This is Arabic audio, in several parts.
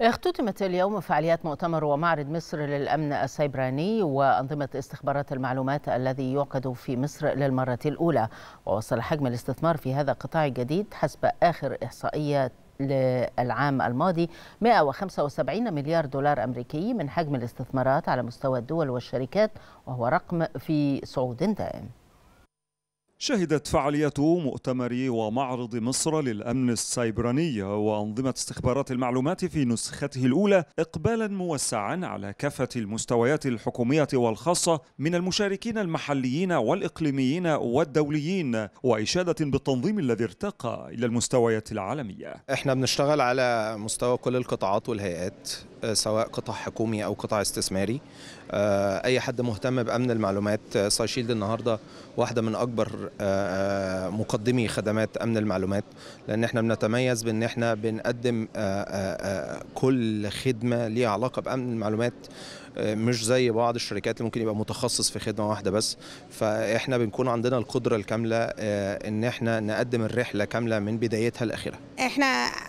اختتمت اليوم فعاليات مؤتمر ومعرض مصر للأمن السيبراني وأنظمة استخبارات المعلومات الذي يعقد في مصر للمرة الأولى ووصل حجم الاستثمار في هذا القطاع الجديد حسب آخر إحصائية للعام الماضي 175 مليار دولار أمريكي من حجم الاستثمارات على مستوى الدول والشركات وهو رقم في صعود دائم شهدت فعاليات مؤتمر ومعرض مصر للأمن السيبراني وأنظمة استخبارات المعلومات في نسخته الأولى إقبالا موسعا على كافة المستويات الحكومية والخاصة من المشاركين المحليين والإقليميين والدوليين وإشادة بالتنظيم الذي ارتقى إلى المستويات العالمية احنا بنشتغل على مستوى كل القطاعات والهيئات آه، سواء قطاع حكومي او قطاع استثماري آه، اي حد مهتم بامن المعلومات آه، سايشيلد النهارده واحده من اكبر مقدمي خدمات امن المعلومات لان احنا بنتميز بان احنا بنقدم كل خدمه ليها علاقه بامن المعلومات مش زي بعض الشركات اللي ممكن يبقى متخصص في خدمه واحده بس فاحنا بنكون عندنا القدره الكامله آه، ان احنا نقدم الرحله كامله من بدايتها لاخرها احنا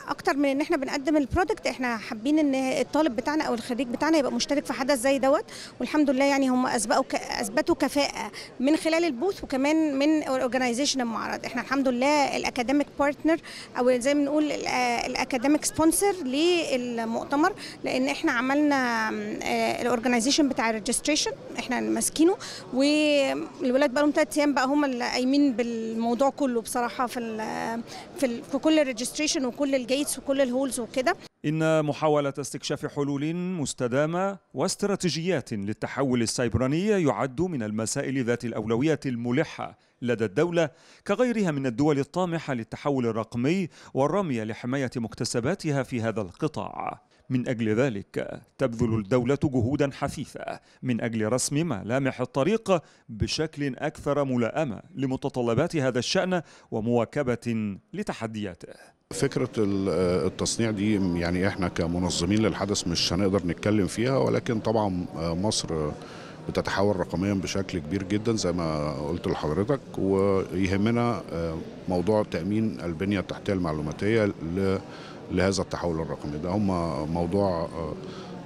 اكتر من ان احنا بنقدم البرودكت احنا حابين ان الطالب بتاعنا او الخريج بتاعنا يبقى مشترك في حدث زي دوت والحمد لله يعني هم اسبقوا اثبتوا كفاءه من خلال البوث وكمان من اورجنايزيشن المعرض احنا الحمد لله الاكاديميك بارتنر او زي ما بنقول الاكاديميك سبونسر للمؤتمر لان احنا عملنا الاورجنايزيشن بتاع الريجستريشن احنا ماسكينه والولاد بقى لهم ثلاث ايام بقى هم اللي قايمين بالموضوع كله بصراحه في الـ في, الـ في كل الريجستريشن وكل الجيتس وكل الهولز وكده إن محاولة استكشاف حلول مستدامة واستراتيجيات للتحول السيبراني يعد من المسائل ذات الأولوية الملحة لدى الدولة كغيرها من الدول الطامحة للتحول الرقمي والرمية لحماية مكتسباتها في هذا القطاع من أجل ذلك تبذل الدولة جهودا حثيثة من أجل رسم ملامح الطريق بشكل أكثر ملائمة لمتطلبات هذا الشأن ومواكبة لتحدياته فكرة التصنيع دي يعني احنا كمنظمين للحدث مش هنقدر نتكلم فيها ولكن طبعا مصر بتتحول رقميا بشكل كبير جدا زي ما قلت لحضرتك ويهمنا موضوع تأمين البنية التحتية المعلوماتية لهذا التحول الرقمي ده هم موضوع آه،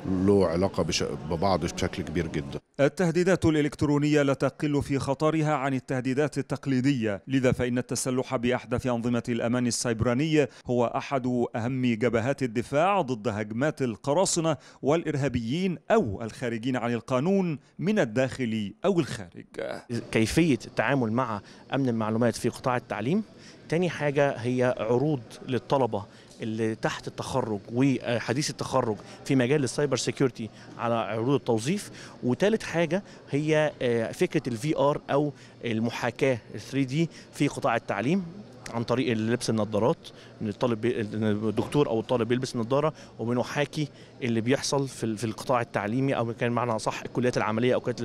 له علاقه ببعض بشكل كبير جدا التهديدات الإلكترونية لا تقل في خطرها عن التهديدات التقليدية لذا فإن التسلح بأحدث أنظمة الأمان السيبراني هو أحد أهم جبهات الدفاع ضد هجمات القراصنة والإرهابيين أو الخارجين عن القانون من الداخل أو الخارج كيفية التعامل مع أمن المعلومات في قطاع التعليم تاني حاجة هي عروض للطلبة اللي تحت التخرج وحديث التخرج في مجال السايبر سيكيورتي على عروض التوظيف وثالث ثالث حاجه هي آه، فكره الفي ار او المحاكاه 3 دي في قطاع التعليم عن طريق لبس النظارات ان الطالب الدكتور او الطالب بيلبس نظاره وبنحاكي اللي بيحصل في في القطاع التعليمي او كان معنى صح الكليات العمليه او كانت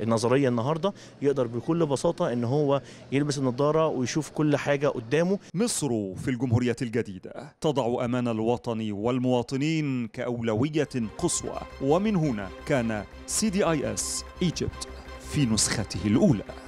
النظريه النهارده يقدر بكل بساطه ان هو يلبس النظاره ويشوف كل حاجه قدامه مصر في الجمهوريه الجديده تضع امان الوطن والمواطنين كاولويه قصوى ومن هنا كان سي دي اي اس ايجيبت في نسخته الاولى